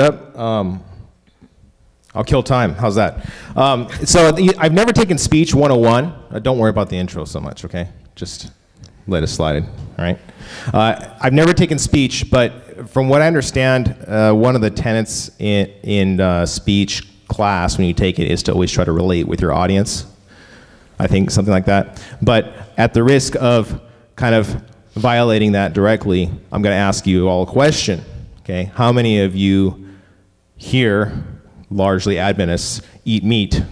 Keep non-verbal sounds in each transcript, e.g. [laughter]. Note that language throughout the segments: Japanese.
Yep. Um, I'll kill time. How's that? Um, so I've never taken speech 101. Uh, don't worry about the intro so much, okay? Just let it slide, all right? Uh, I've never taken speech, but from what I understand, uh, one of the tenets in, in uh, speech class when you take it is to always try to relate with your audience. I think something like that. But at the risk of kind of violating that directly, I'm going to ask you all a question, okay? How many of you here, largely Adventists eat meat.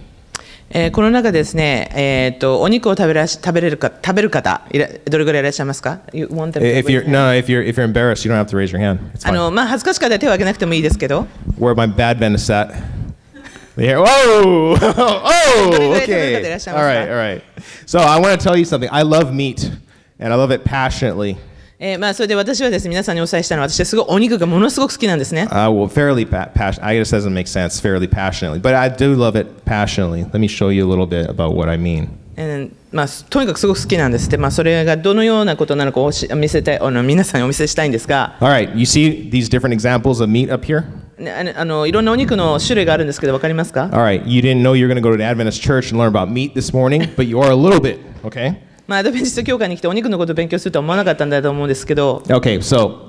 えー、この中ですね、えーと、お肉を食べら食べれるか食べる方いら、どれぐらいいらっしゃいますか if you're, No, if you're, if you're embarrassed, you don't have to raise your hand. あの、まあ、恥ずかしかったら手を挙げなくてもいいですけど。Where my bad men is at. Here. [laughs] Oh! oh! Okay. All right, all right. So I want to tell you something. I love meat, and I love it passionately. えー、まあそれで私はですね皆さんにお伝えしたのは私はすごいお肉がものすごく好きなんですね。Uh, well, fairly pa passion. I guess doesn't make sense. Fairly passionately, but I do love it passionately. Let me show you a little bit about what I mean. まあ、とにかくすごく好きなんですって、まあ、それがどのようなことなのかおし見せたいあの皆さんにお見せしたいんですが。Alright, you see these different examples of meat up here? あのいろんなお肉の種類があるんですけど、わかりますか ?Alright, you didn't know you were going to go to the Adventist church and learn about meat this morning, but you are a little bit, okay? Okay. so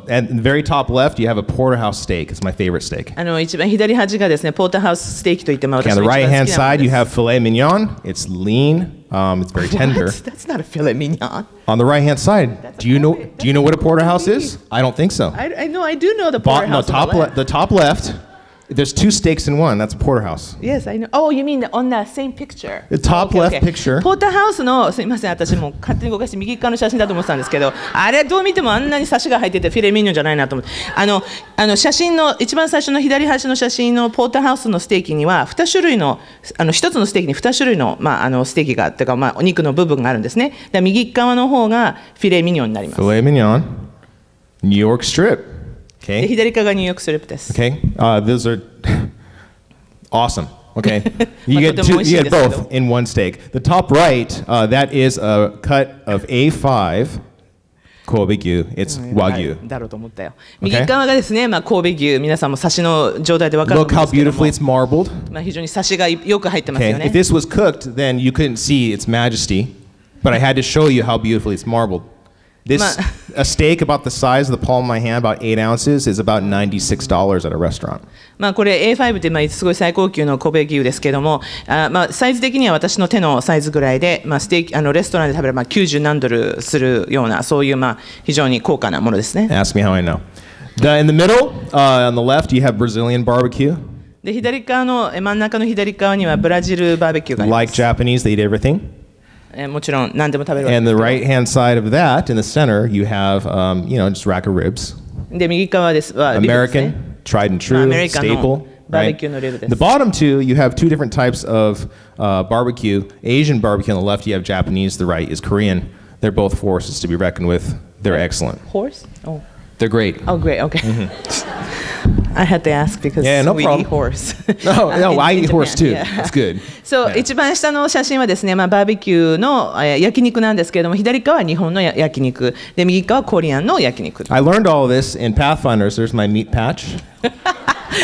at the very top left, you have a porterhouse steak. It's my favorite steak. あの一番左端がですね、ポーターハウスステーキと言ってまあ Okay, on the right hand side, you have filet mignon. It's lean. Um, it's very [laughs] tender. What? That's not a filet mignon. On the right hand side, do you know do you know what a porterhouse is? [laughs] I don't think so. I, I know I do know the Bo- no, on the top left. le- the top left There's two steaks in one. That's a porterhouse. Yes, I know. Oh, you mean on the same picture? The top okay, left okay. picture. p o r t ポーターハウスのすみません、私もう勝手に動かして右側の写真だと思ってたんですけど、あれどう見てもあんなにサしが入っててフィレミニョンじゃないなと思って、あのあの写真の一番最初の左端の写真のポーターハウスのステーキには二種類のあの一つのステーキに二種類のまああのステーキがというかまあお肉の部分があるんですね。で、右側の方がフィレミニョンになります。フィレミニョン、ニューヨークストリップ。Okay. Okay. Uh, those are [laughs] awesome. Okay. [laughs] You get, two, you get both in one steak. The top right, uh, that is a cut of A5. Kobe It's mm, Wagyu. Okay. Look how beautifully it's marbled. Okay. If this was cooked, then you couldn't see its majesty, but I had to show you how beautifully it's marbled. This a steak about the size of the palm of my hand, about e ounces, is about n i a t a restaurant. まあこれ A5 ってまあすごい最高級の神戸牛ですけども、あまあサイズ的には私の手のサイズぐらいで、まあステーキあのレストランで食べるまあ九十何ドルするようなそういうまあ非常に高価なものですね。Ask me how I know. The, in the middle, uh, on the left, you have Brazilian barbecue. で左側の真ん中の左側にはブラジルバーベキューがあります。Like Japanese, they eat everything. えー、もちろん何でも食べるわけ And the right hand side of that, in the center, you have, um, you know, just rack of ribs. Uh, American, tried and true, staple. バーベ Right? bottom two, you have two different types of uh, barbecue. Asian barbecue on the left, you have Japanese. The right is Korean. They're both forces to be reckoned with. They're excellent. Horse? Oh, They're great. oh great, okay. Mm-hmm. [laughs] I had to ask because yeah, no we problem. eat horse. [laughs] no, [laughs] no, I eat horse too. Yeah. It's good. [laughs] So、yeah. 一番下の写真はですね、まあ、バーベキューの焼肉なんですけれども、左側は日本の焼肉、で右側はコリアンの焼肉。I learned all this in Pathfinders. There's my meat patch.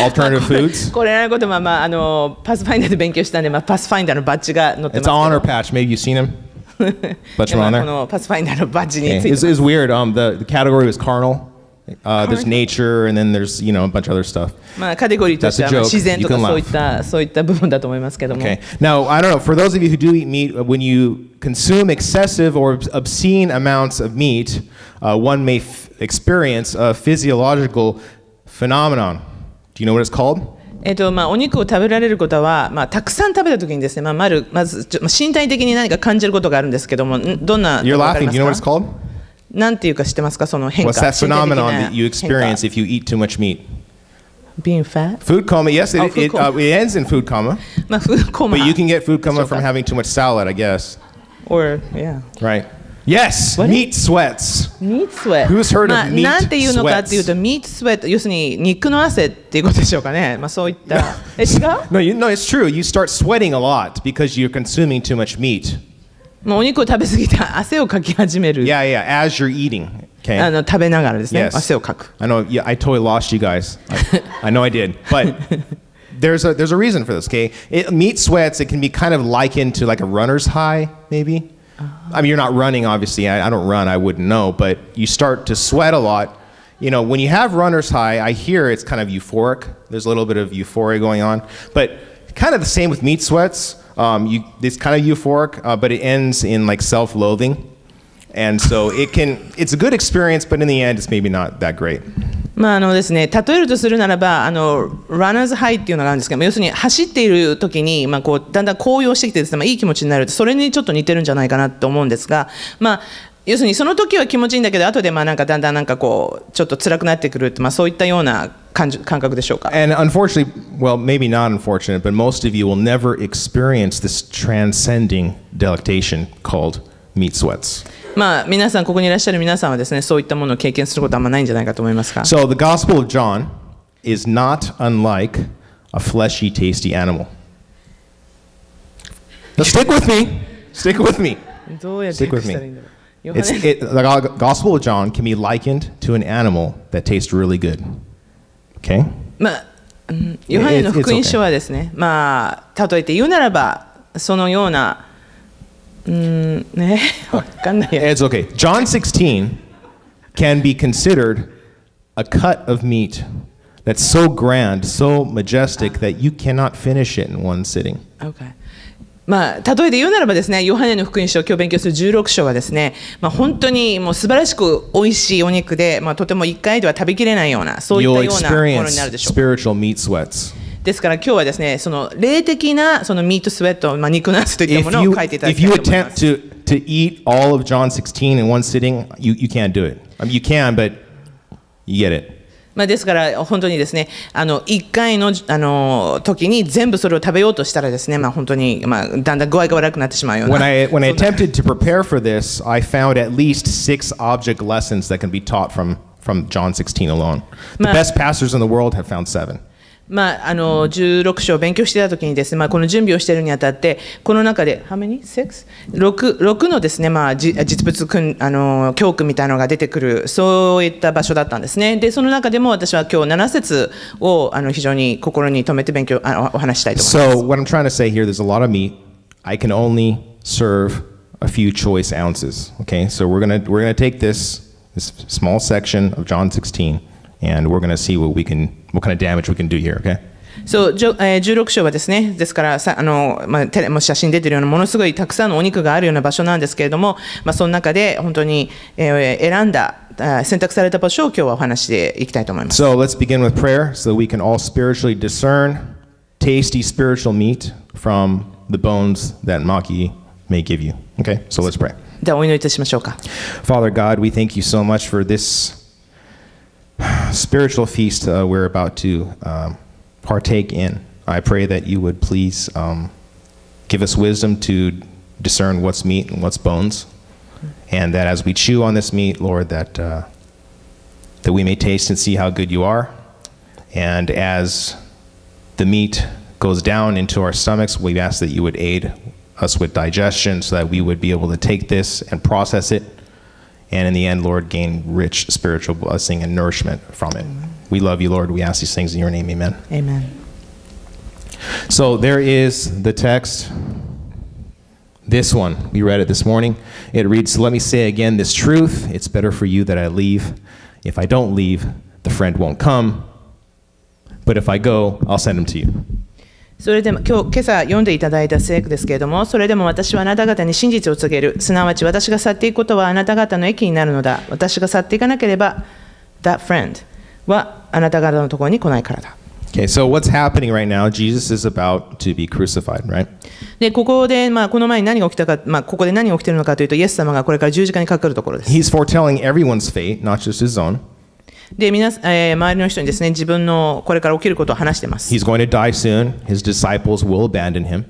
Alternative foods. これらのことも、まあ、あのパスファインダーで勉強したんで、まあ、パスファインダーのバッジが載ってます。It's an honor patch. Maybe you've seen him. Butch Runner. このパスファインダーのバッジについて。Yeah. It's, it's weird. Um, the, the category was carnal. Uh, there's nature and then there's you know a bunch of other stuff. That's a joke. You can laugh. Okay. Now I don't know for those of you who do eat meat, when you consume excessive or obscene amounts of meat, uh, one may experience a physiological phenomenon. Do you know what it's called? えっとまあ、お肉を食べられることは、まあ、たくさん食べたときにですね、まあ、まるまず、まあ、身体的に何か感じることがあるんですけども、どんな eh, You're laughing. Do you know what it's called? なんていうか知ってますかその変化 What's that phenomenon that you experience if you eat too much meat? Being fat? Food coma. Yes, it, Oh, food uh, coma. it ends in [laughs] food coma, but you can get food coma from having too much salad, I guess. Or, yeah. Right. Yes, meat sweats. sweat. Who's heard ま of あ、meat なんていうのかっていうと、ミーツスウェット、要するに肉の汗っていうことでしょうかね。まあ、そういった。え、違う [laughs] eh, No, you, no, it's true. You start sweating a lot because you're consuming too much meat. もうお肉を食べ過ぎて汗をかき始める。Yeah, yeah, as you're eating. Okay. あの食べながらですね、yes. 汗をかく。I know, yeah, I totally lost you guys. I, I know I did. But [laughs] there's a, there's a reason for this, okay? It, meat sweats, it can be kind of likened to like a runner's high, maybe. Oh. I mean, you're not running, obviously. I, I don't run, I wouldn't know. But you start to sweat a lot. You know, when you have runner's high, I hear it's kind of euphoric. There's a little bit of euphoria going on. But kind of the same with meat sweats um, you, it's kind of euphoric, uh, but it ends in like self-loathing. And so it can, it's a good experience, but in the end, it's maybe not that great. まああのですね、例えるとするならば、あのランナーズハイっていうのがあるんですけど、要するに走っている時に、まあ、こうだんだん高揚してきてです、ねまあ、いい気持ちになる、それにちょっと似てるんじゃないかなと思うんですが、まあ、要するにその時は気持ちいいんだけど、後でまあなんかだんだんなんかこうちょっと辛くなってくるまあ、そういったような感覚でしょうか And unfortunately, well, maybe not unfortunate, but most of you will never experience this transcending delectation called meat sweats. So the Gospel of John is not unlike a fleshy, tasty animal. Now stick with me. Stick with me. Stick with me. It's, it, the Gospel of John can be likened to an animal that tastes really good. Okay? まあ、ヨハネの福音書はですね、まあ、例えて言うならば、そのような、うん、ね、わかんない。It's mm, [laughs] okay. John 16 can be considered a cut of meat that's so grand, so majestic ah. that you cannot finish it in one sitting. Okay. まあ、例えで言うならばですね、ヨハネの福音書を今日勉強する16章はですね、まあ、本当にもう素晴らしく美味しいお肉で、まあ、とても1回では食べきれないような、そういったようなものになるでしょう。ですから今日はですね、その霊的なそのミートスウェット、まあ、肉なすといったものを書いていただきたいと思います。If you, if you to eat all of John 16 in one sitting, you, you can't do it. I mean, you can, but you get it. まあ、ですから本当にですねあの1回のあの時に全部それを食べようとしたらですね、まあ、本当に、まあ、だんだん具合が悪くなってしまうような。When I, when I attempted to prepare for this, I found at least six object lessons that can be taught from, from John 16 alone. The best pastors in the world have found seven. まあ、あの16章を勉強していたときにです、ね、まあ、この準備をしているにあたって、この中で、how many? 6, 6のですね、ねまあ、実物訓あの教訓みたいなのが出てくる、そういった場所だったんですね、でその中でも私は今日7節をあの非常に心に留めて勉強あお話したいと思います。So, what I'm trying to say here, there's a lot of meat. I can only serve a few choice ounces. Okay, so we're going we're gonna take this, this small section of John 16. and we're going to see what we can, what kind of damage we can do here, okay? そう、えー、16章はですね、ですからさあの、まあ、テレも写真出てるようなものすごいたくさんのお肉があるような場所なんですけれども、まあ、その中で本当に、えー、選んだ選択された場所を今日はお話していきたいと思います。So eh, let's begin with prayer so we can all spiritually discern tasty spiritual meat from the bones that Maki may give you. Okay, so let's pray. じゃあお祈りいたしましょうか。Father God, we thank you so much for this spiritual feast uh, we're about to um, partake in. I pray that you would please um, give us wisdom to discern what's meat and what's bones, and that as we chew on this meat, Lord, that uh, that we may taste and see how good you are, and as the meat goes down into our stomachs, we ask that you would aid us with digestion so that we would be able to take this and process it and in the end, Lord, gain rich spiritual blessing and nourishment from it. We love you, Lord. We ask these things in your name. Amen. Amen. So there is the text. This one, we read it this morning. It reads, Let me say again this truth. It's better for you that I leave. If I don't leave, the friend won't come. But if I go, I'll send him to you. それでも今日今朝読んでいただいた聖句ですけれども、それでも私はあなた方に真実を告げる、すなわち私が去っていくことはあなた方の益になるのだ、私が去っていかなければ、that friend はあなた方のところに来ないからだ。Okay, so what's happening right now? Jesus is about to be crucified, right? で、ここで、まあ、この前に何が起きたか、まあ、ここで何が起きているのかというと、イエス様がこれから十字架にかかるところです。He's foretelling everyone's fate, not just his own. で皆、えー、周りの人にですね自分のこれから起きることを話してます。He's going to die soon. His disciples will abandon him.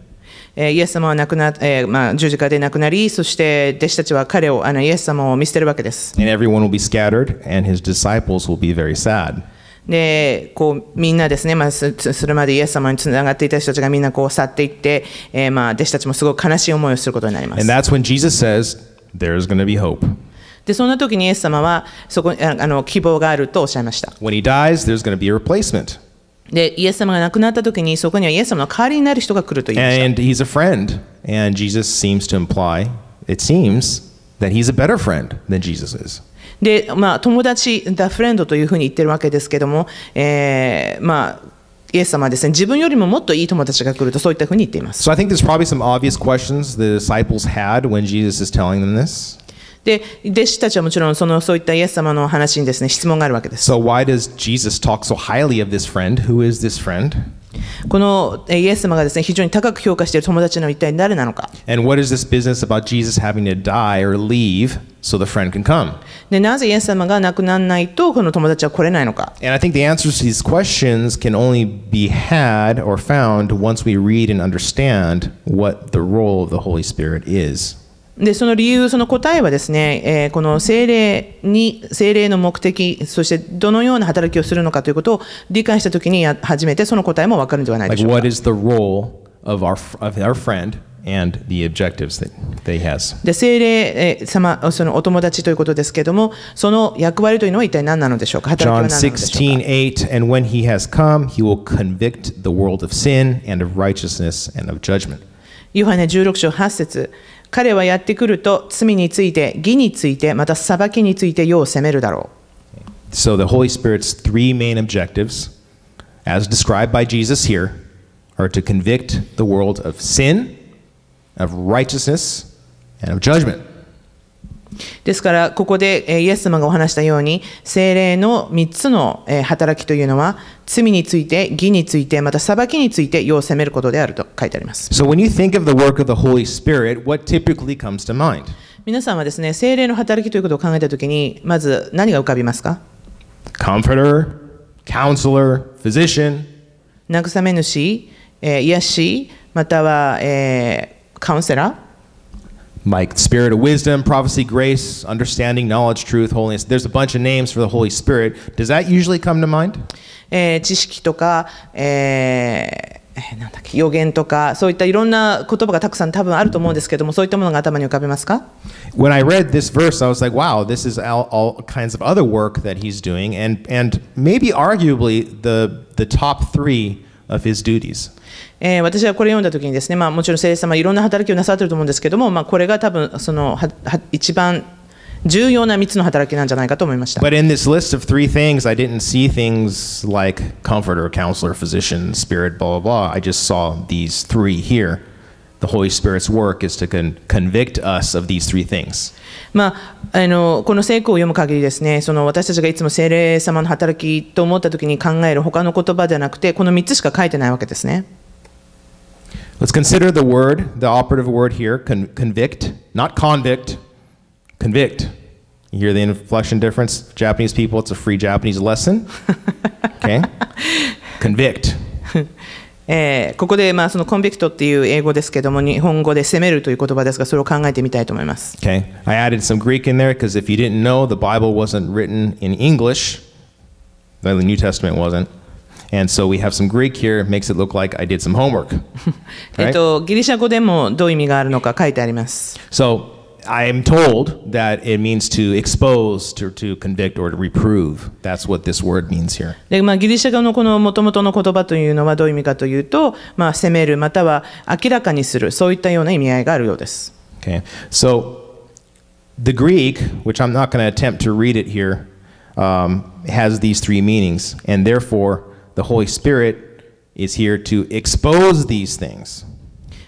イエス様は亡くな、えーまあ、十字架で亡くなり、そして弟子たちは彼をあのイエス様を見捨てるわけです。And everyone will be scattered, and his disciples will be very sad. でこうみんなですね、まあ、すするまでイエス様につながっていた人たちがみんなこう去っていって、えーまあ、弟子たちもすごく悲しい思いをすることになります。And that's when Jesus says, There's going to be hope. でそんな時にイエス様はそこあの希望があるとおっしゃいました。When he dies, there's going to be a replacement. で、イエス様が亡くなった時にそこにはイエス様の代わりになる人が来ると言いました。And he's a friend. And Jesus seems to imply, it seems, that he's a better friend than Jesus is. で、まあ、友達、the friend というふうに言ってるわけですけども、えー、まあ、イエス様はですね、自分よりももっといい友達が来るとそういったふうに言っています。So I think there's probably some obvious questions the disciples had when Jesus is telling them this. で、弟子たちはもちろんそのそういったイエス様の話にですね質問があるわけです。So why does Jesus talk so highly of this friend? Who is this friend? このイエス様がですね非常に高く評価している友達の一体誰なのか。And what is this business about Jesus having to die or leave so the friend can come? でなぜイエス様が亡くならないとこの友達は来れないのか。And I think the answers to these questions can only be had or found once we read and understand what the role of the Holy Spirit is. でその理由、その答えはですね、えー、この精霊に、精霊の目的、そしてどのような働きをするのかということを理解したときに初めてその答えも分かるんではないでしょうか。Like of our, of our friend and the objectives that they has. で聖霊様そのお友達ということですけれども、その役割というのは一体何なのでしょうか。John 16:8 and when he has come, he will convict the world of sin and of righteousness and of judgment. ヨハネ16章8節彼はやってくると罪について、義について、また裁きについて世を責めるだろう。So the Holy Spirit's three main objectives, as described by Jesus here, are to convict the world of sin, of righteousness, and of judgment. ですからここでイエス様がお話したように精霊の3つの働きというのは罪について義についてまた裁きについて世を責めることであると書いてあります。So when you think of the work of the Holy Spirit, what typically comes to mind? 皆さんはですね、精霊の働きということを考えたときに、まず何が浮かびますか Comforter, counselor, physician. 慰め主、癒し、または、えー、カウンセラー。Mike, spirit of wisdom, prophecy, grace, understanding, knowledge, truth, holiness. There's a bunch of names for the Holy Spirit. Does that usually come to mind? えー、知識とか、えー、なんだっけ予言とかそういったいろんな言葉がたくさん多分あると思うんですけどもそういったものが頭に浮かびますか eh, eh, eh, When I read this verse, I was like, wow, this is all, all kinds of other work that he's doing, and, and maybe arguably the, the top three of his duties. えー、私はこれ読んだときにですね、まあ、もちろん聖霊様いろんな働きをなさっていると思うんですけども、まあ、これが多分そのはは一番重要な3つの働きなんじゃないかと思いました。But in this list of three things, I didn't see things like comforter, counselor, physician, spirit, blah, blah, blah. I just saw these three here. the Holy Spirit's work is to con convict us of these three things. まああのこの聖句を読む限りてすねその私たちかいつも聖霊様の働きと思ったときに考える他の言葉しゃなくてこの us consider the word, the operative word here, con convict, not convict, convict. You hear the inflection difference? Japanese people, it's a free Japanese lesson. [laughs] Okay? convict. えー、ここで、まあ、そのコンビクトっていう英語ですけども、日本語で責めるという言葉ですが、それを考えてみたいと思います。Okay. I added some Greek in there because if you didn't know, the Bible wasn't written in English, the New Testament wasn't. And so we have some Greek here, makes it look like I did some homework. Right? えっと、ギリシャ語でもどういう意味があるのか書いてあります。So, I'm told that it means to expose, to, to convict, or to reprove. That's what this word means here. で、まあ、ギリシャ語のこの元々の言葉というのはどういう意味かというと、まあ、責めるまたは明らかにする、そういったような意味合いがあるようです。Okay. So, the Greek, which I'm not going to attempt to read it here, um, has these three meanings, and therefore the Holy Spirit is here to expose these things.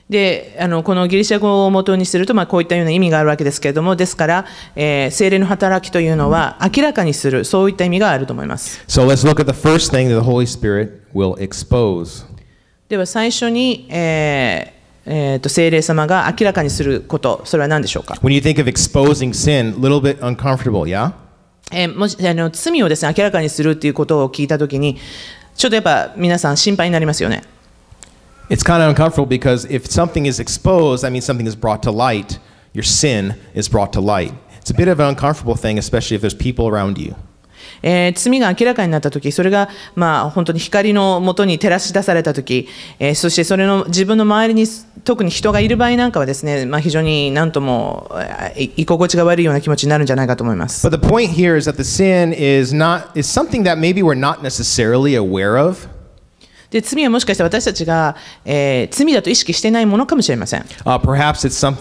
であのこのギリシャ語を元にすると、まあ、こういったような意味があるわけですけれどもですから、えー、精霊の働きというのは明らかにするそういった意味があると思います。So、では最初に、えーえー、と聖霊様が明らかにすること、それは何でしょうか s i n bit yeah? えー、もしあの罪をです、ね、明らかにするということを聞いたときに、ちょっとやっぱ皆さん心配になりますよね。it's kind of uncomfortable because if something is exposed, that means something is brought to light. Your sin is brought to light. It's a bit of an uncomfortable thing, especially if there's people around you. えー、罪が明らかになった時それが、まあ、本当に光のもとに照らし出された時、えー、そしてそれの自分の周りに特に人がいる場合なんかはですね、まあ、非常に何とも居心地が悪いような気持ちになるんじゃないかと思います。But the point here is that the sin is, not, is something that maybe we're not necessarily aware of. で罪はもしかして私たちが、えー、罪だと意識していないものかもしれません。Uh, w a n t to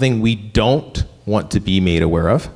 be made aware of.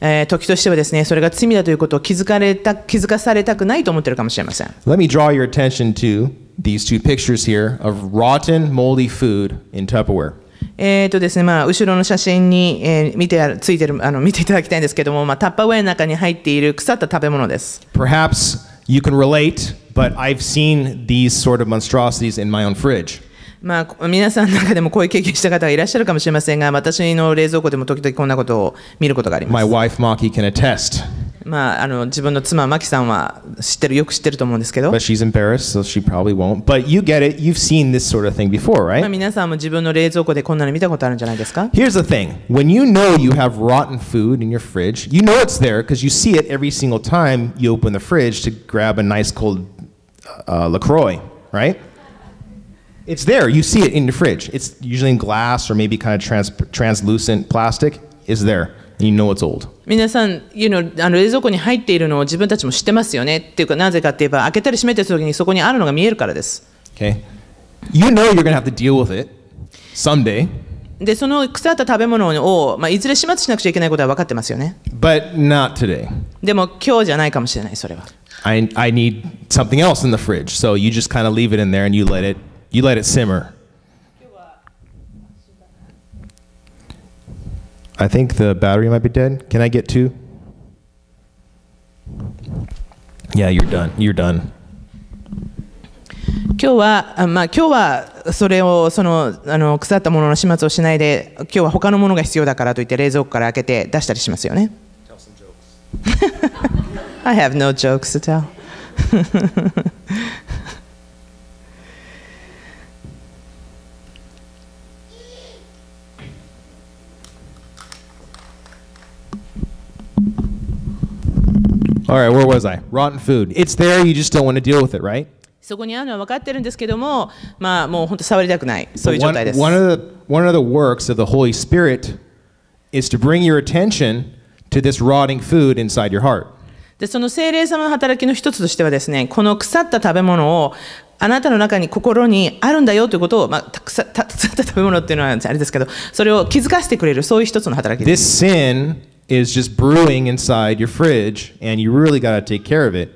えー、時としてはですね、それが罪だということを気づかれた気づかされたくないと思っているかもしれません。Let me draw your attention to these two pictures here of rotten, moldy food in Tupperware. えっとですねまあ、後ろの写真に、えー、見てついてるあの見ていただきたいんですけども、まあ、タッパーウェイの中に入っている腐った食べ物です。Perhaps you can relate, but I've seen these sort of monstrosities in my own fridge. まあ、皆さんの中でもこういう経験した方がいらっしゃるかもしれませんが、私の冷蔵庫でも時々こんなことを見ることがあります。My wife Maki can attest. まあ、あの自分の妻、マキさんは知ってる、よく知ってると思うんですけど。But she's embarrassed, so she probably won't. But you get it, you've seen this sort of thing before, right? まあ皆さんも自分の冷蔵庫でこんなの見たことあるんじゃないですか Here's the thing when you know you have rotten food in your fridge, you know it's there because you see it every single time you open the fridge to grab a nice cold uh, uh, LaCroix, right? It's there, you see it in your fridge. It's usually in glass or maybe kind of trans translucent plastic, is there. You know it's old. 皆さん、you know, あの冷蔵庫に入っているのを自分たちも知ってますよねっていうか、なぜかって言えば、開けたり閉めたりするときにそこにあるのが見えるからです。Okay. You know you're going to have to deal with it someday. で、その腐った食べ物を、まあ、いずれ始末しなくちゃいけないことは分かってますよね。But not today. でも今日じゃないかもしれない、それは。I, I need something else in the fridge, so you just kind of leave it in there and you let it, you let it simmer. I think the battery might be dead. Can I get two? Yeah, you're done. You're done. 今日は、まあ、今日はそれをそのあの腐ったものの始末をしないで今日は他のものが必要だからといって冷蔵庫から開けて出したりしますよね。I have no jokes to tell. All right, where was I? Rotten food. It's there, you just don't want to deal with it, right? そこにあるのは分かってるんですけども、まあ、もう本当触りたくない、そういう状態です。One, one, of the, one of the works of the Holy Spirit is to bring your attention to this rotting food inside your heart. でその精霊様の働きの一つとしてはですね、この腐った食べ物をあなたの中に心にあるんだよということを、まあ、たくさた腐った食べ物っていうのはあれですけど、それを気づかせてくれる、そういう一つの働きです。This sin is just brewing inside your fridge and you really got to take care of it.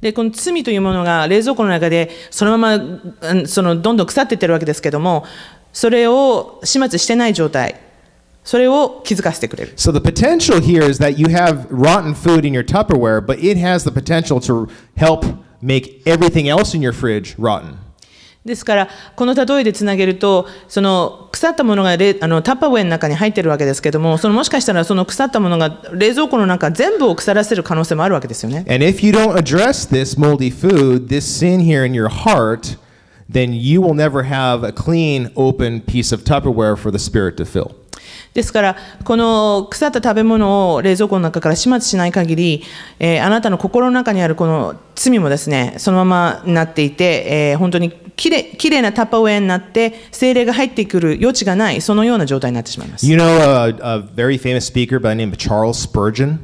でこの罪というものが冷蔵庫の中でそのままそのどんどん腐っていってるわけですけどもそれを始末してない状態それを気づかせてくれる。So the potential here is that you have rotten food in your Tupperware but it has the potential to help make everything else in your fridge rotten. ですから、この例えでつなげると、その腐ったものがれあのタッパウェイの中に入ってるわけですけども、そのもしかしたらその腐ったものが冷蔵庫の中全部を腐らせる可能性もあるわけですよね。And if you don't address this moldy food, this sin here in your heart, then you will never have a clean, open piece of Tupperware for the Spirit to fill. ですから、この腐った食べ物を冷蔵庫の中から始末しない限り、えー、あなたの心の中にあるこの罪もですね、そのままになっていて、えー、本当にきれきれいなタッパーウェアになって、精霊が入ってくる余地がない、そのような状態になってしまいます。You know a, a very famous speaker by the name of Charles Spurgeon?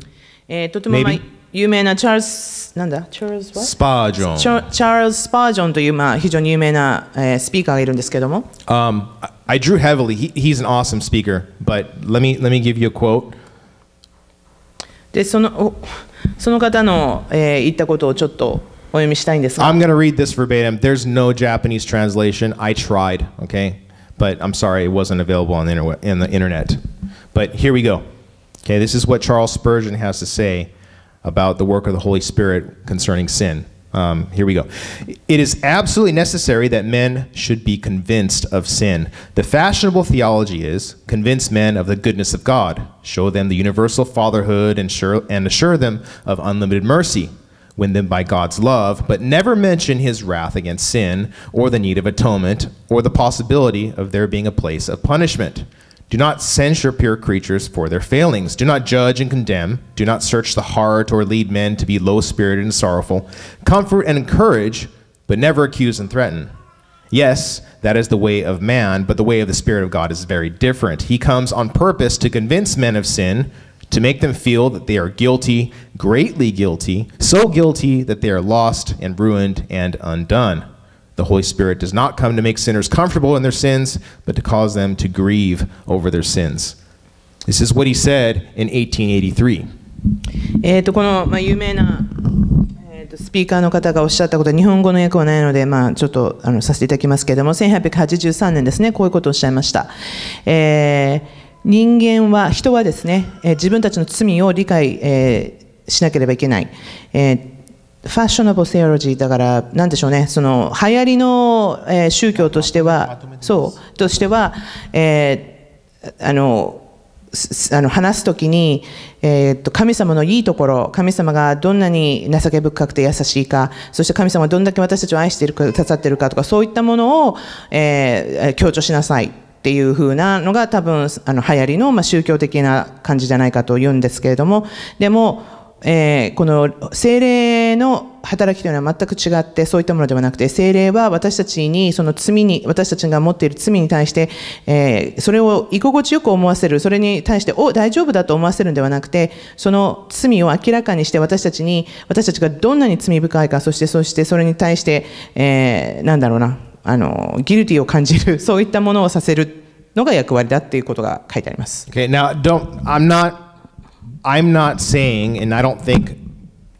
えー、とても、まあ、有名なチャールズ、なんだチャールズスパージョン。チャールズ・スパージョンという、まあ、非常に有名な、えー、スピーカーがいるんですけども。Um, I drew heavily. He, he's an awesome speaker. But let me, let me give you a quote. i am going to read this verbatim. There's no Japanese translation. I tried, okay? But I'm sorry, it wasn't available on the, on the internet. But here we go. Okay, this is what Charles Spurgeon has to say about the work of the Holy Spirit concerning sin. Um, here we go. It is absolutely necessary that men should be convinced of sin. The fashionable theology is convince men of the goodness of God, show them the universal fatherhood, and, sure, and assure them of unlimited mercy, win them by God's love, but never mention his wrath against sin, or the need of atonement, or the possibility of there being a place of punishment. Do not censure pure creatures for their failings. Do not judge and condemn. Do not search the heart or lead men to be low spirited and sorrowful. Comfort and encourage, but never accuse and threaten. Yes, that is the way of man, but the way of the Spirit of God is very different. He comes on purpose to convince men of sin, to make them feel that they are guilty, greatly guilty, so guilty that they are lost and ruined and undone. The Holy Spirit does not come to make sinners comfortable in their sins, but to cause them to grieve over their sins. This is what he said in 1883. えとこの、まあ、有名な、えー、とスピーカーの方がおっしゃったことは日本語の訳はないので、まあ、ちょっとあのさせていただきますけれども1883年ですねこういうことをおっしゃいました。えー人間は人はですね、えー、自分たちの罪を理解、えー、しなければいけない、えーファッショナブル・セオロジーだから、なんでしょうね、その流行りの、え宗教としては、そう、としては、えー、あの、あの話すときに、えー、と神様のいいところ神様がどんなに情け深くて優しいかそして神様がどんだけ私たちを愛しているかくださっているかとかそういったものを、えー、強調しなさいっていう風なのが多分あの流行りの、まあ、宗教的な感じじゃないかと言うんですけれどもでもえー、この精霊の働きというのは全く違ってそういったものではなくて精霊は私たちにその罪に私たちが持っている罪に対して、えー、それを居心地よく思わせるそれに対してお大丈夫だと思わせるのではなくてその罪を明らかにして私たちに私たちがどんなに罪深いかそしてそしてそれに対して、えー、なんだろうなあのギルティを感じる [laughs] そういったものをさせるのが役割だっていうことが書いてあります。Okay, now don't I'm not I'm not saying, and I don't think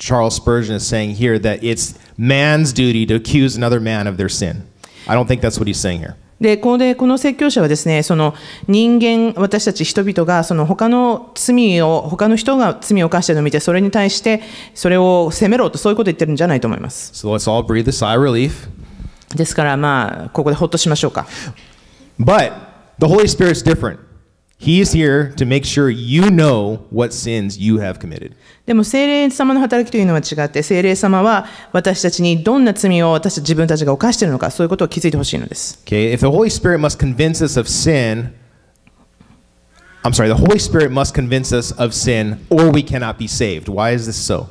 Charles Spurgeon is saying here, that it's man's duty to accuse another man of their sin. I don't think that's what he's saying here. でこのこの説教者はですねその人間私たち人々がその他の罪を他の人が罪を犯しているのを見てそれに対してそれを責めろとそういうことを言ってるんじゃないと思います。So、all breathe a sigh relief. ですからまあここでほっとしましょうか。But the Holy Spirit's different. He is here to make sure you know what sins you have committed. でも聖霊様の働きというのは違って、聖霊様は私たちにどんな罪を私自分たちが犯しているのか、そういうことを気づいてほしいのです。Okay, if the Holy Spirit must convince us of sin, I'm sorry, the Holy Spirit must convince us of sin, or we cannot be saved. Why is this so?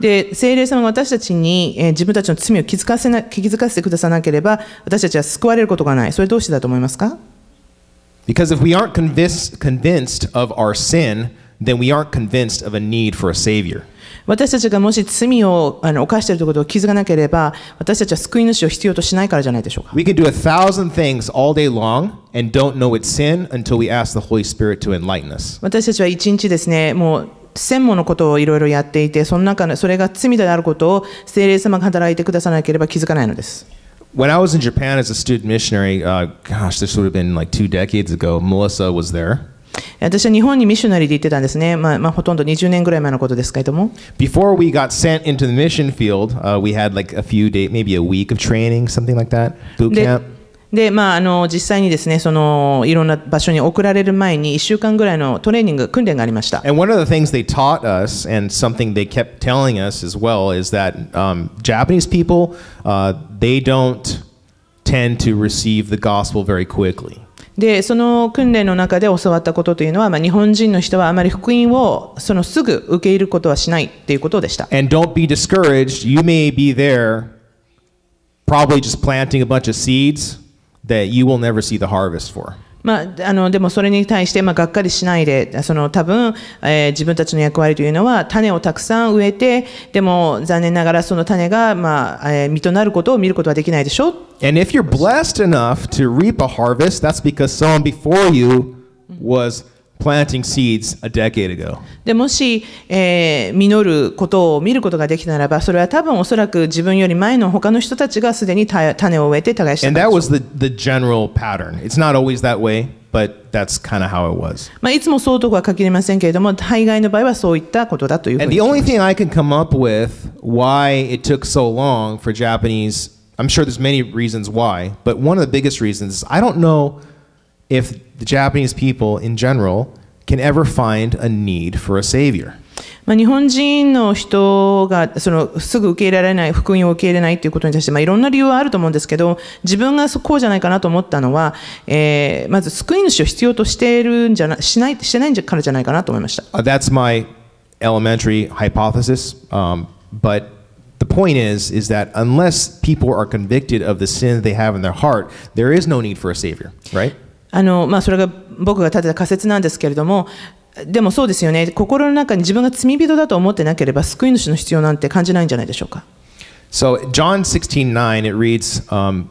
で聖霊様が私たちに、えー、自分たちの罪を気づかせな気づかせてくださなければ私たちは救われることがないそれどうしてだと思いますか Because if we aren't convinced, convinced of our sin, then we aren't convinced of a need for a savior. 私たちがもし罪をあの犯しているということを気づかなければ、私たちは救い主を必要としないからじゃないでしょうか。We can do a thousand things all day long and don't know it's sin until we ask the Holy Spirit to enlighten us. 私たちは一日ですね、もう千ものことをいろいろやっていて、その中のそれが罪であることを聖霊様が働いてくださなければ気づかないのです。when I was in Japan as a student missionary, uh, gosh, this would have been like two decades ago, Melissa was there. 私は日本にミッショナリーで行ってたんですね。まあ、まあ、ほとんど20年ぐらい前のことですけれども。Before we got sent into the mission field,、uh, we had like a few days, maybe a week of training, something like that, boot camp. で、まあ、あの実際にですねそのいろんな場所に送られる前に1週間ぐらいのトレーニング訓練がありました。And one of the things they taught us and something they kept telling us as well is that、um, Japanese people、uh, they don't tend to receive the gospel very quickly. でその訓練の中で教わったことというのは、まあ、日本人の人はあまり福音をそのすぐ受け入れることはしないということでした。And don't be discouraged. You may be there, probably just planting a bunch of seeds. that you will never see the harvest for. まあ、あのでもそれに対して、まあ、がっかりしないでその多分、えー、自分たちの役割というのは種をたくさん植えてでも残念ながらその種が、まあえー、実となることを見ることはできないでしょう。And if you're blessed enough to reap a harvest, that's because someone before you was planting seeds a decade ago. でもし、えー、実ることを見ることができたならば、それは多分おそらく自分より前の他の人たちがすでに種を植えて耕していました。And that was the, the general pattern. It's not always that way, but that's kind of how it was. まあいつもそうとは限りませんけれども、大概の場合はそういったことだというふうに。And the only thing I can come up with why it took so long for Japanese, I'm sure there's many reasons why, but one of the biggest reasons is I don't know if the Japanese people in general can ever find a need for a savior. まあ、日本人の人がそのすぐ受け入れられない、福音を受け入れないということに対して、まあ、いろんな理由はあると思うんですけど、自分がこうじゃないかなと思ったのは、えー、まず救い主を必要としているんじゃなしないしてないからじゃないかなと思いました。Uh, that's my elementary hypothesis.、Um, but the point is, is that unless people are convicted of the sin they have in their heart, there is no need for a savior, right? あの、まあ、それが僕が立てた仮説なんですけれども、でもそうですよね、心の中に自分が罪人だと思ってなければ、救い主の必要なんて感じないんじゃないでしょうか。So, John 16:9, it reads, um,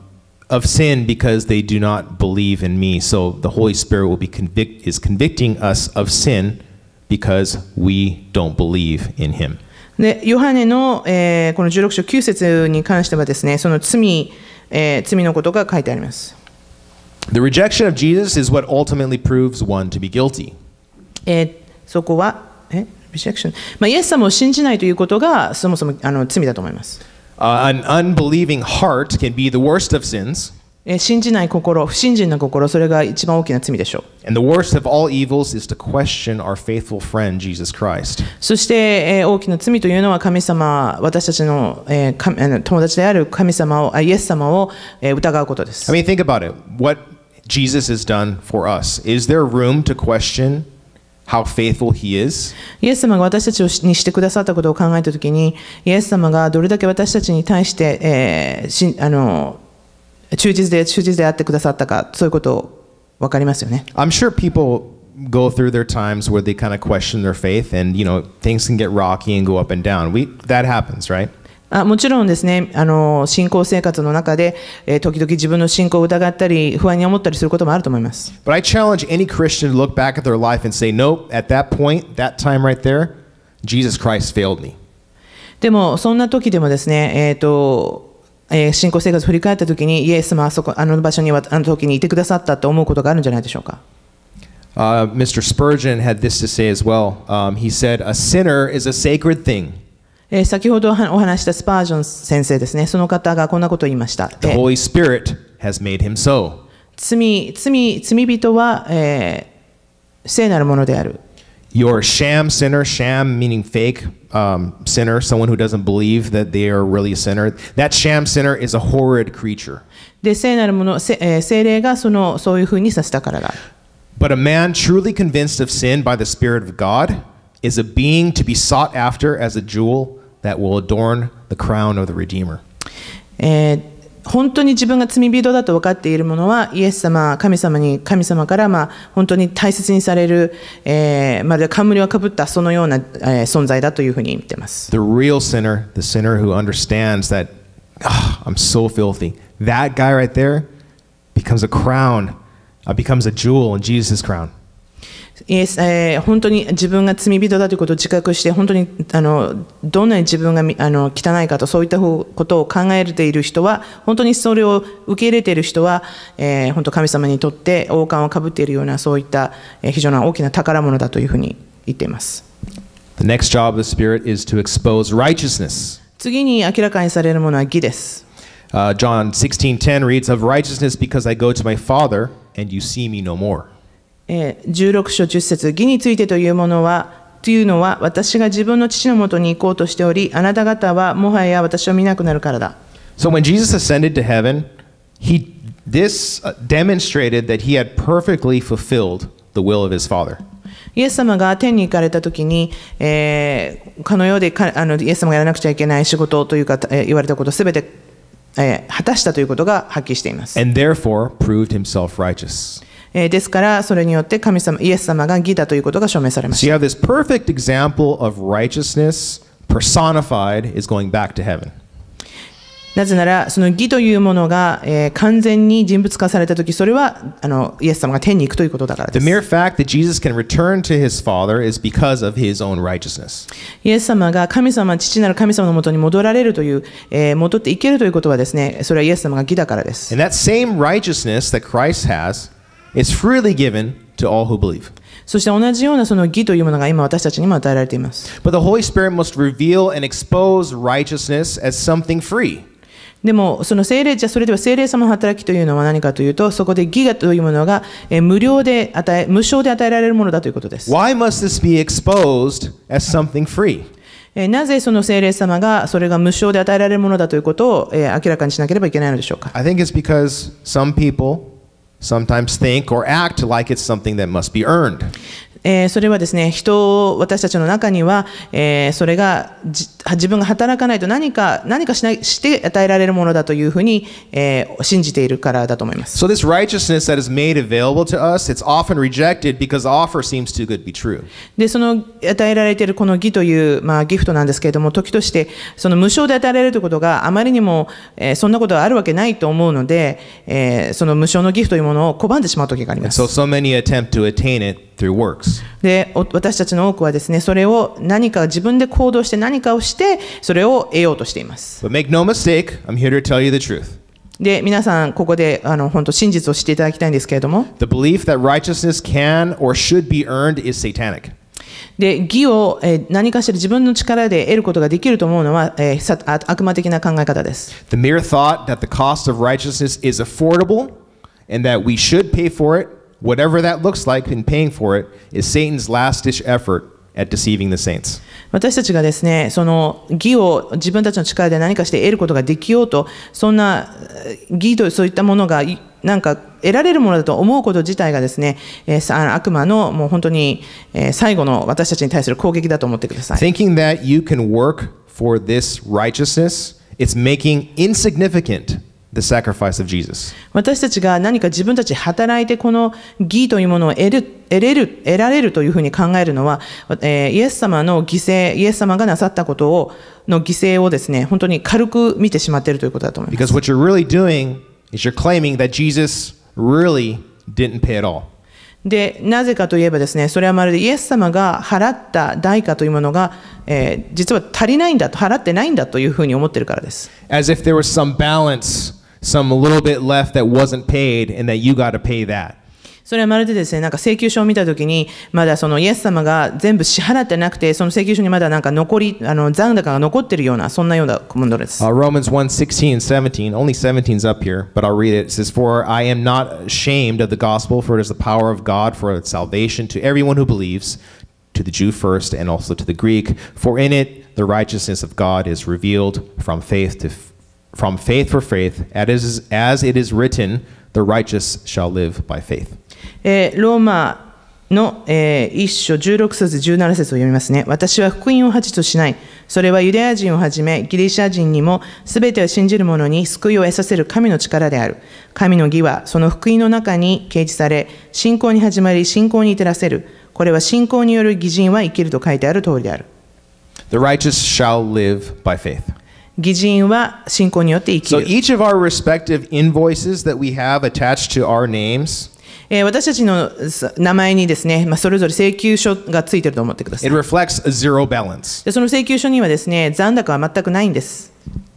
Of sin because they do not believe in me. So the Holy Spirit will be convict is convicting us of sin because we don't believe in him. でヨハネの、えー、この16章9節に関してはですね、その罪、えー、罪のことが書いてあります。The rejection of Jesus is what ultimately proves one to be guilty. えー、そこは、え rejection。まあ、イエス様を信じないということがそもそもあの罪だと思います。Uh, an unbelieving heart can be the worst of sins. 信じない心、不信心な心、それが一番大きな罪でしょう。And the worst of all evils is to question our faithful friend Jesus Christ. そして、えー、大きな罪というのは神様、私たちの、えー、友達である神様を、イエス様を、えー、疑うことです。I mean, think about it. What Jesus has done for us. Is there room to question how faithful he is? イエス様が私たちにしてくださったことを考えたときに、イエス様がどれだけ私たちに対して、えー、しあの忠実で忠実であってくださったか、そういうことを分かりますよね。I'm sure people go through their times where they kind of question their faith and, you know, things can get rocky and go up and down. We, that happens, right? あもちろんですね、あの信仰生活の中で、えー、時々自分の信仰を疑ったり、不安に思ったりすることもあると思います。But I challenge any Christian to look back at their life and say, nope, at that point, that time right there, Jesus Christ failed me. でも、そんな時でもですね、えっ、ー、と、えー、信仰生活を振り返った時に、イエスもあそこあの場所には、あの時にいてくださったと思うことがあるんじゃないでしょうか。Uh, Mr. Spurgeon had this to say as well. Um, he said, A sinner is a sacred thing. えー、先ほどお話したスパージョン先生ですね、その方がこんなことを言いました。The Holy Spirit has made him so. 罪、罪、罪人は、えー、聖なるものである。Your sham sinner, sham meaning fake um, sinner, someone who doesn't believe that they are really a sinner, that sham sinner is a horrid creature. で、聖なるもの、せえー、聖霊がそのそういうふうにさせたからだ。But a man truly convinced of sin by the Spirit of God is a being to be sought after as a jewel. that will adorn the crown of the Redeemer. えー本当に自分が罪人だと分かっているものは、イエス様、神様に、神様から、まあ、本当に大切にされる、えー、まるで冠をかぶったそのような、えー、存在だというふうに言ってます。The real sinner, the sinner who understands that, oh, I'm so filthy, that guy right there becomes a crown, becomes a jewel in Jesus' crown. イエスえー、本当に自分が罪人だということを自覚して、本当にあのどんなに自分があの汚いかと、そういったことを考えている人は、本当にそれを受け入れている人は、えー、本当、神様にとって王冠をかぶっているような、そういった、えー、非常な大きな宝物だというふうに言っています。The next job of the Spirit is to expose righteousness. 次に明らかにされるものは義です。Uh, John 16:10 reads, Of righteousness because I go to my Father, and you see me no more. え16章10節義についてというものはというのは私が自分の父のもとに行こうとしておりあなた方はもはや私を見なくなるからだ。So when Jesus ascended to heaven, he this demonstrated that he had perfectly fulfilled the will of his father. イエス様が天に行かれた時に、えー、この世でかあのイエス様がやらなくちゃいけない仕事というか、えー、言われたことすべて、えー、果たしたということがはっきりしています。And therefore proved himself righteous. ですから、それによって神様、イエス様が義だということが証明されました。So、なぜなら、その義というものが、えー、完全に人物化されたとそれはあのイエス様が天に行くということだからです。イエス様が神様、父なる神様のもとに戻られるという、えー、戻っていけるということはですね、それはイエス様が義だからです。i s freely given to all who believe. そして同じようなその義というものが今私たちにも与えられています。But the Holy Spirit must reveal and expose righteousness as something free. でもその聖霊じゃそれでは聖霊様の働きというのは何かというとそこで義がというものが、えー、無料で与え無償で与えられるものだということです。Why must this be exposed as something free? えなぜその聖霊様がそれが無償で与えられるものだということを、えー、明らかにしなければいけないのでしょうか I think it's because some people sometimes think or act like it's something that must be earned. えー、それはですね人を私たちの中には、えー、それが自分が働かないと何か何かしないして与えられるものだというふうに、えー、信じているからだと思います。So this righteousness that is made available to us, it's often rejected because the offer seems too good to be true. でその与えられているこの義というまあギフトなんですけれども時としてその無償で与えられるということがあまりにも、えー、そんなことはあるわけないと思うので、えー、その無償のギフトというものを拒んでしまう時があります。So so many attempt to attain it through works. ますで私たちの多くはですねそれを何か自分で行動して何かをしてそれを得ようとしています But make no mistake I'm here to tell you the truth で皆さんここであの本当真実を知っていただきたいんですけれども The belief that righteousness can or should be earned is satanic で義を、えー、何かしら自分の力で得ることができると思うのは、えー、さ悪魔的な考え方です。The mere thought that the cost of righteousness is affordable and that we should pay for it whatever that looks like in paying for it is Satan's last ditch effort at deceiving the saints. 私たちがですね、その義を自分たちの力で何かして得ることができようと、そんな義とそういったものがなんか得られるものだと思うこと自体がですね、えー、悪魔のもう本当に、えー、最後の私たちに対する攻撃だと思ってください。Thinking that you can work for this righteousness, it's making insignificant the sacrifice of Jesus. 私たちが何か自分たち働いてこの義というものを得る得れる得られるというふうに考えるのは、えー、イエス様の犠牲イエス様がなさったことをの犠牲をですね本当に軽く見てしまっているということだと思います。Because what you're really doing is you're claiming that Jesus really didn't pay at all. でなぜかといえばですねそれはまるでイエス様が払った代価というものが、えー、実は足りないんだと払ってないんだというふうに思っているからです。As if there was some balance some little bit left that wasn't paid and that you got to pay that. それはまるでですね、なんか請求書を見たときに、まだそのイエス様が全部支払ってなくて、その請求書にまだなんか残り、あの残高が残ってるような、そんなようなものです。Uh, Romans 1 17, only up here, but I'll read it. It says, For I am not ashamed of the gospel, for it is the power of God for salvation to everyone who believes, to the Jew first and also to the Greek, for in it the righteousness of God is revealed from faith to faith. from faith for faith, as, as it is written, the righteous shall live by faith. ローマの、えー、1章十6節17節を読みますね。私は福音を恥としない。それはユダヤ人をはじめギリシャ人にも全てを信じる者に救いを得させる神の力である。神の義はその福音の中に掲示され、信仰に始まり信仰に照らせる。これは信仰による義人は生きると書いてある通りである。The righteous shall live by faith. 義人は信仰によって生きる。So each of our respective invoices that we have attached to our names えー、私たちの名前にですね、まあ、それぞれ請求書がついてると思ってください。It reflects a zero balance. でその請求書にはですね、残高は全くないんです。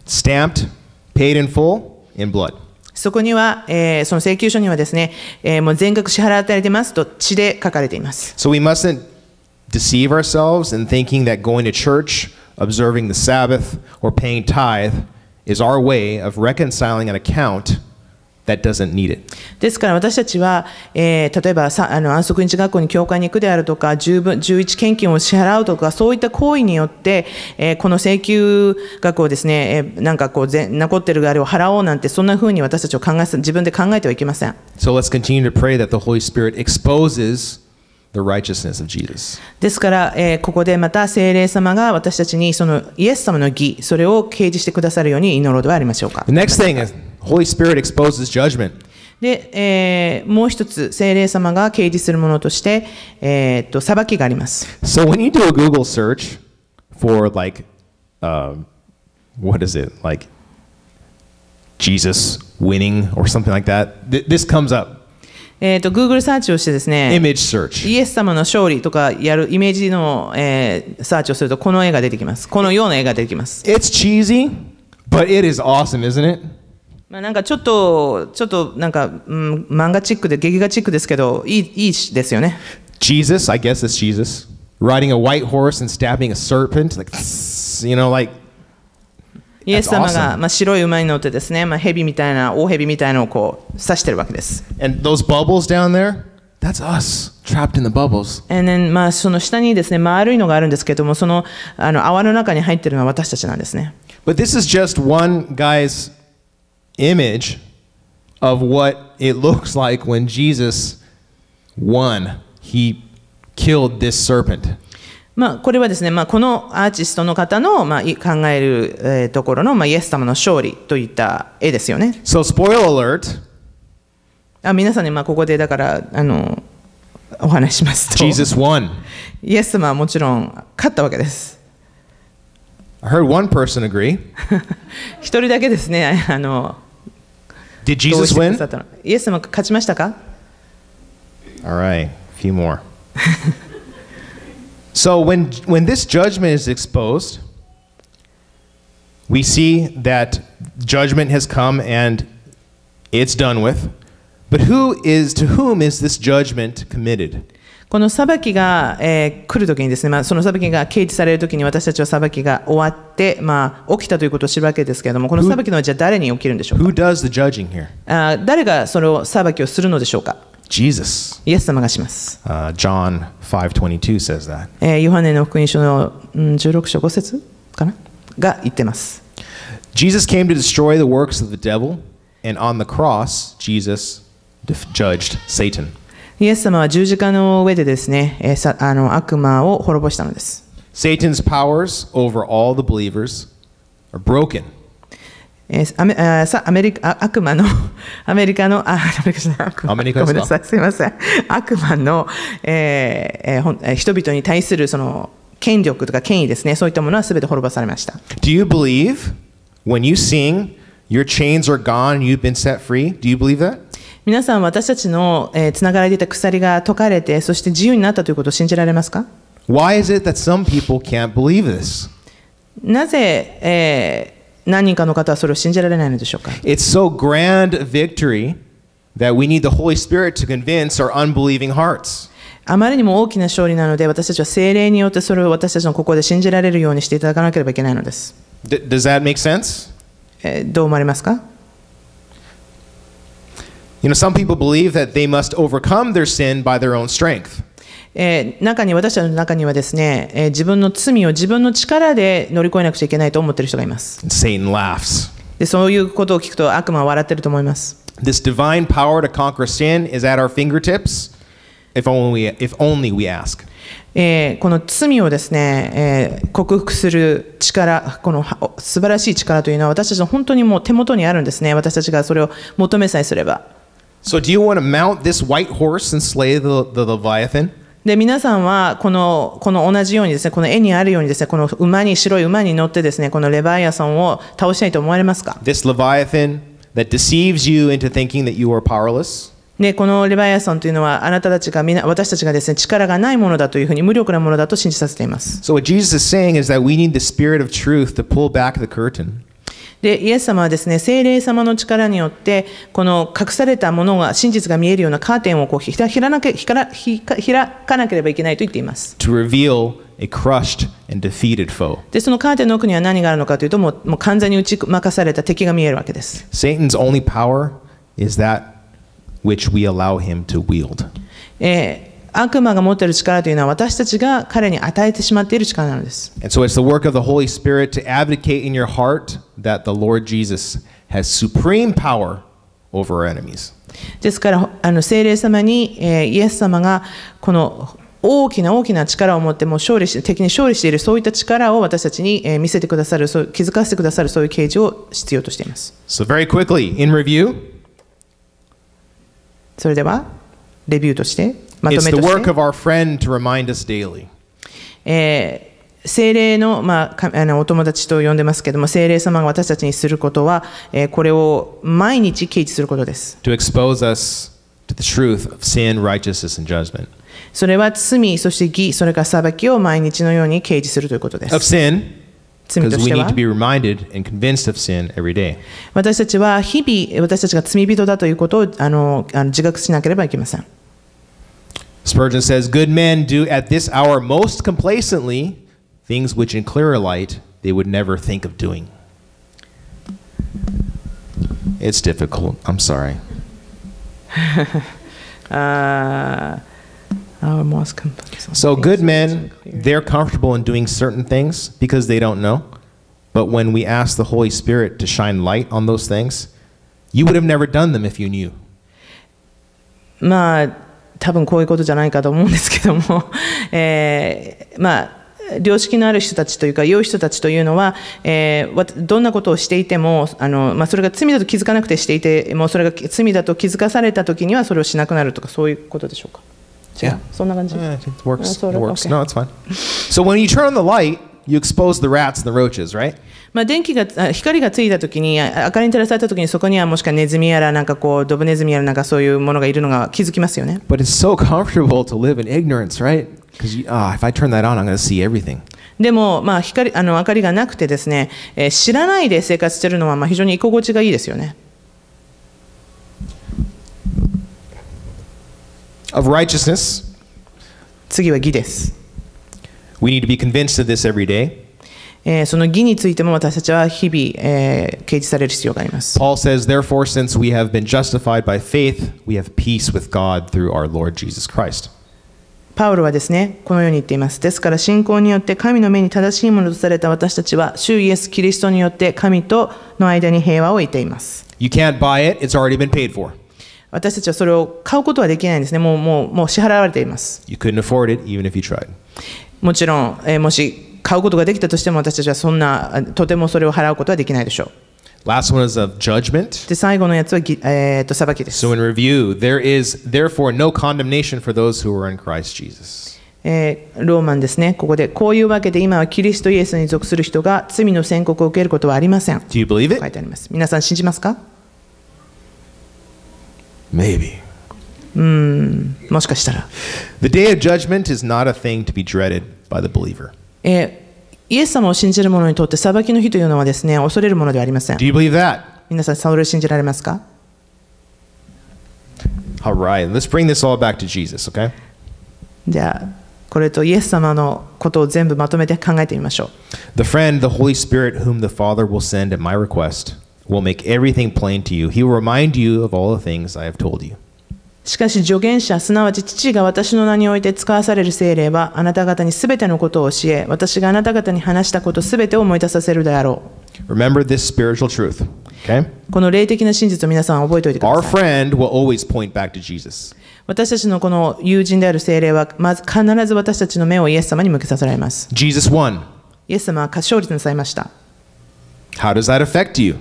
Stamped, paid in full, in blood. そこには、えー、その請求書にはですね、えー、もう全額支払われてますと血で書かれています。So we mustn't deceive ourselves in thinking that going to church observing the Sabbath, or paying tithe is our way of reconciling an account That doesn't it. need ですから私たちは、えー、例えばさあの安息日学校に教会に行くであるとか十分11献金を支払うとかそういった行為によって、えー、この請求額をですね、えー、なんかこう残ってるあれを払おうなんてそんなふうに私たちを考え自分で考えてはいけません。So let's continue to pray that the Holy Spirit exposes The righteousness of Jesus. ですから、えー、ここでまた聖霊様が私たちにそのイエス様の義、それを掲示してくださるように祈ろうではありましょうか。The next thing is, Holy Spirit exposes judgment. で、えー、もう一つ、聖霊様が掲示するものとして、えー、っと裁きがあります。So when you do a Google search for like,、uh, what is it? Like Jesus winning or something like that, th this comes up. えーと、と Google サーチをしてですね、イエス様の勝利とかやるイメージの、えー、サーチをすると、この絵が出てきます。このような絵が出てきます。It's cheesy, but it is awesome, isn't it? まあなんかちょっと、ちょっとなんか、うん、漫画チックで、劇画チックですけど、いいいいですよね。Jesus, I guess it's Jesus, riding a white horse and stabbing a serpent, like, you know, like イエス様が、まあ、白い馬に乗ってですね、まあ、蛇みたいな、大蛇みたいなのをこう刺してるわけです。And those bubbles down there? That's us, trapped in the bubbles. And then, まあ、その下にですね、丸いのがあるんですけども、そのあの泡の中に入ってるのは私たちなんですね。But this is just one guy's image of what it looks like when Jesus won. He killed this serpent. まあ、これはですね、まあ、このアーティストの方の、まあ、考える、ところの、まあ、イエス様の勝利といった絵ですよね。So, s p o i l alert. あ皆さんに、まあ、ここでだからあのお話しますと。Jesus won. イエス様はもちろん勝ったわけです。I heard one person agree. [laughs] 一人だけですね。あの Did Jesus win? イエス様勝ちましたか All right, a few more. [laughs] So when, when this judgment is exposed, we see that judgment has come and it's done with. But who is, to whom is this judgment committed? この裁きが、えー、来るときにですね、まあ、その裁きが掲示されるときに私たちは裁きが終わって、まあ、起きたということを知るわけですけれども、この裁きのはじゃあ誰に起きるんでしょうか who does the judging here? 誰がその裁きをするのでしょうか Jesus. イエス様がします。Uh, John 5:22 says that. えーヨハネの福音書の、うん、16章5節かなが言ってます。Jesus came to destroy the works of the devil, and on the cross, Jesus judged Satan. イエス様は十字架の上でですね、えーさあの悪魔を滅ぼしたのです。Satan's powers over all the believers are broken えー、アメあさアメリカあ悪魔の [laughs] アメリカのあアメリカじゃない悪魔アメリカごめんなさいすみません悪魔の、えーえー、ほんえ人々に対するその権力とか権威ですねそういったものはすべて滅ぼされました。Do you believe when you sing your chains are gone you've been set free? Do you believe that? 皆さん私たちの、えー、がられていた鎖が解かれてそして自由になったということを信じられますか Why is it that some people can't believe this? なぜ、えー何人かの方はそれを信じられないのでしょうか It's so grand victory that we need the Holy Spirit to convince our unbelieving hearts. あまりにも大きな勝利なので私たちは精霊によってそれを私たちのここで信じられるようにしていただかなければいけないのです。D does that make sense? どう思われますか You know, some people believe that they must overcome their sin by their own strength. えー、中に私たちの中にはですね、えー、自分の罪を自分の力で乗り越えなくちゃいけないと思っている人がいます。Satan laughs. でそういうことを聞くと悪魔は笑ってると思います。This divine power to conquer sin is at our fingertips if only, if only we ask. えー、この罪をですね、えー、克服する力、この素晴らしい力というのは私たちの本当にもう手元にあるんですね。私たちがそれを求めさえすれば。So do you want to mount this white horse and slay the, the Leviathan? で皆さんはこのこの同じようにですねこの絵にあるようにですねこの馬に白い馬に乗ってですねこのレバイアソンを倒したいと思われますか This Leviathan that deceives you into thinking that you are powerless でこのレバイアソンというのはあなたたちがみな私たちがですね力がないものだというふうに無力なものだと信じさせています。So what Jesus is saying is that we need the spirit of truth to pull back the curtain. でイエス様はですね精霊様の力によってこの隠されたものが真実が見えるようなカーテンをこうひらひらなけひからひか開かなければいけないと言っています。To reveal a crushed and defeated foe. でそのカーテンの奥には何があるのかというともうもう完全に打ち負かされた敵が見えるわけです。Satan's only power is that which we allow him to wield. えー悪魔が持っている力というのは私たちが彼に与えてしまっている力なのです。ですからあの聖霊様に、えー、イエス様がこの大きな大きな力を持っても勝利し敵に勝利しているそういった力を私たちに、えー、見せてくださるそう気づかせてくださるそういう啓示を必要としています。So very quickly in review. それではレビューとして。まとめとして。えー精霊の、まあ、あのお友達と呼んでますけども、精霊様が私たちにすることは、えー、これを毎日掲示することです。To expose us to the truth of sin, righteousness, and judgment. それは罪、そして義、それから裁きを毎日のように掲示するということです。Of sin, 罪としては私たちは日々私たちが罪人だということをあのあの自覚しなければいけません。Spurgeon says, Good men do at this hour most complacently things which in clearer light they would never think of doing. It's difficult. I'm sorry. [laughs] uh, our most complacently. So, good men, they're comfortable in doing certain things because they don't know. But when we ask the Holy Spirit to shine light on those things, you would have never done them if you knew. Not 多分こういうことじゃないかと思うんですけども、[laughs] えー、まあ良識のある人たちというか、良い人たちというのは、えー、どんなことをしていても、あのまあ、それが罪だと気づかなくてしていて、もうそれが罪だと気づかされたときには、それをしなくなるとか、そういうことでしょうか。Yeah. そんな感じ。Yeah, it works. It works. o k a No, it's fine. So when you turn on the light, You expose the rats and the roaches, right? まあ電気が光がついた時に明かりに照らされた時にそこにはもしかネズミやらなんかこうドブネズミやらなんかそういうものがいるのが気づきますよね。But it's so comfortable to live in ignorance, right? Because ah, if I turn that on, I'm going to see everything. でも、まあ、光あの明かりがなくてですね、えー、知らないで生活しているのはまあ非常に居心地がいいですよね。Of righteousness. 次は義です。We need to be convinced of this every day. えー、その義についても私たちは日々、えー、啓示される必要があります。Paul says, Therefore, since we have been justified by faith, we have peace with God through our Lord Jesus Christ. パウロはですね、このように言っています。ですから信仰によって神の目に正しいものとされた私たちは、主イエス・キリストによって神との間に平和を得ています。You can't buy it, it's already been paid for. 私たちはそれを買うことはできないんですね。もうもうもう支払われています。You couldn't afford it, even if you tried. もちろん、えー、もし買うことができたとしても私たちはそんなとてもそれを払うことはできないでしょう。Last one is of judgment. で最後のやつは、えー、と裁きです。So in review, there is therefore no condemnation for those who are in Christ Jesus. えー、ローマンですね、ここで、こういうわけで今はキリストイエスに属する人が罪の宣告を受けることはありません。Do you believe it? 書いてあります。皆さん信じますか Maybe. うんもしかしたら。The day of judgment is not a thing to be dreaded by the believer. えイエス様を信じる者にとって裁きの日というのはですね恐れるものではありません。Do you believe that? 皆さん、それを信じられますか Alright, let's bring this all back to Jesus, okay? じゃあ、これとイエス様のことを全部まとめて考えてみましょう。The friend, the Holy Spirit, whom the Father will send at my request, will make everything plain to you. He will remind you of all the things I have told you. しかし助言者、すなわち父が私の名において使わされる精霊は、あなた方にすべてのことを教え、私があなた方に話したことすべてを思い出させるであろう。Remember this spiritual truth. Okay? この霊的な真実を皆さん覚えておいてください。Our friend will always point back to Jesus. 私たちのこの友人である精霊は、まず必ず私たちの目をイエス様に向けさせられます。Jesus won. イエス様は勝利なさいました。How does that affect you?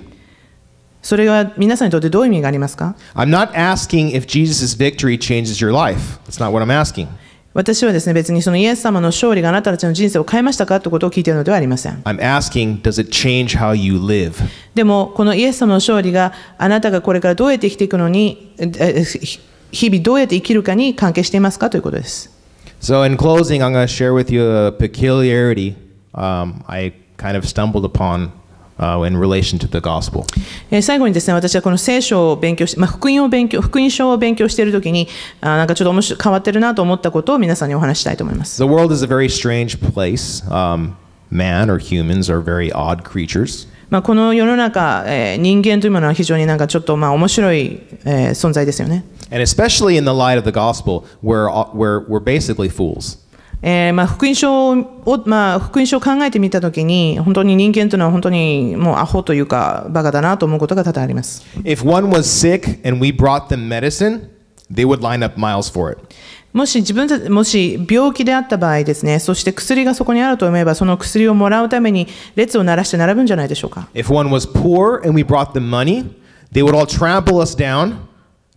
それは皆さんにとってどういう意味がありますか ?I'm not asking if Jesus' victory changes your life. That's not what I'm asking. 私はですね、別にそのイエス様の勝利があなたたちの人生を変えましたかということを聞いているのではありません。I'm asking, does it change how you live? でも、このイエス様の勝利があなたがこれからどうやって生きていくのに、日々どうやって生きるかに関係していますかということです。So, in closing, I'm going to share with you a peculiarity、um, I kind of stumbled upon. in relation the gospel. to 最後にですね、私はこの聖書を勉強して、まあ、福音を勉強、福音書を勉強しているときに、あなんかちょっと面白変わってるなと思ったことを皆さんにお話したいと思います。The world is a very strange place.、Um, man or humans are very odd creatures. まあ、この世の中、えー、人間というものは非常になんかちょっとまあ面白い、えー、存在ですよね。And especially in the light of the gospel, we're, we're, we're basically fools. えーまあ、福音書を、まあ、福音書を考えてみたときに、本当に人間というのは本当にもうアホというか、バカだなと思うことが多々あります。もし自分たち、もし病気であった場合ですね、そして薬がそこにあると思えば、その薬をもらうために列を鳴らして並ぶんじゃないでしょうか。If one was poor and we brought t h e money, they would all trample us down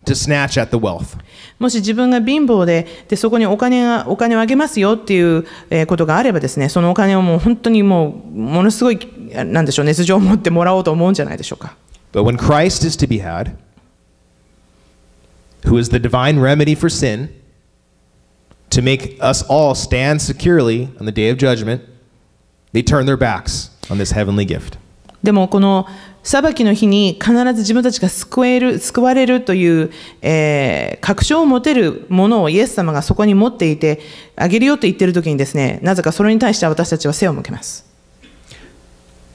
to snatch at the wealth. もし自分が貧乏ででそこにお金がお金をあげますよっていうことがあればですねそのお金をもう本当にもうものすごいなんでしょう熱情を持ってもらおうと思うんじゃないでしょうか。But when Christ is to be had, who is the divine remedy for sin, to make us all stand securely on the day of judgment, they turn their backs on this heavenly gift. でもこの裁きの日に必ず自分たちが救える、救われるという、えー、確証を持てるものをイエス様がそこに持っていて、あげるよと言っているときにですね、なぜかそれに対して私たちは背を向けます。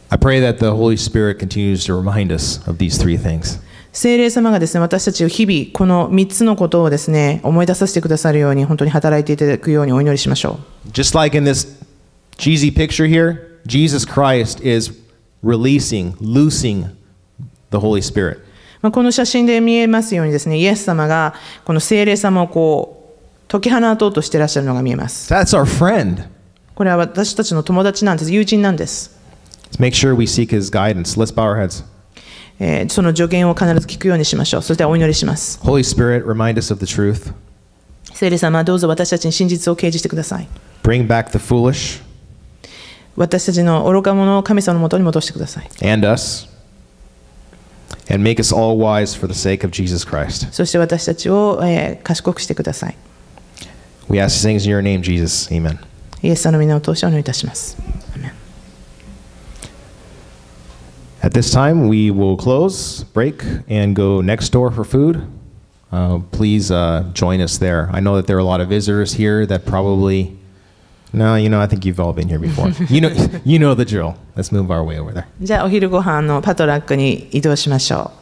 I pray that the Holy Spirit continues to remind us of these three things. 聖霊様がですね、私たちを日々、この3つのことをですね、思い出させてくださるように、本当に働いていただくようにお祈りしましょう。Just like in this cheesy picture here, Jesus Christ is releasing, loosing the Holy Spirit. まあこの写真で見えますようにですね、イエス様がこの聖霊様をこう解き放とうとしてらっしゃるのが見えます。That's our friend. これは私たちの友達なんです、友人なんです。Let's make sure we seek his guidance. Let's bow our heads. その助言を必ず聞くようにしましょう。そしてお祈りします。Holy Spirit, remind us of the truth. 聖霊様、どうぞ私たちに真実を掲示してください。Bring back the foolish. 私たちの愚か者を神様のもとに戻してください。And us. And make us all wise for the sake of Jesus Christ. そして私たちを、えー、賢くしてください。We ask these things in your name, Jesus. Amen. イエス様の皆を通してお祈りいたします。At this time, we will close, break, and go next door for food. Uh, please uh, join us there. I know that there are a lot of visitors here that probably. No, you know, I think you've all been here before. [laughs] you know, you know the drill. Let's move our way over there. [laughs] じゃあお昼ご飯のパトラックに移動しましょう。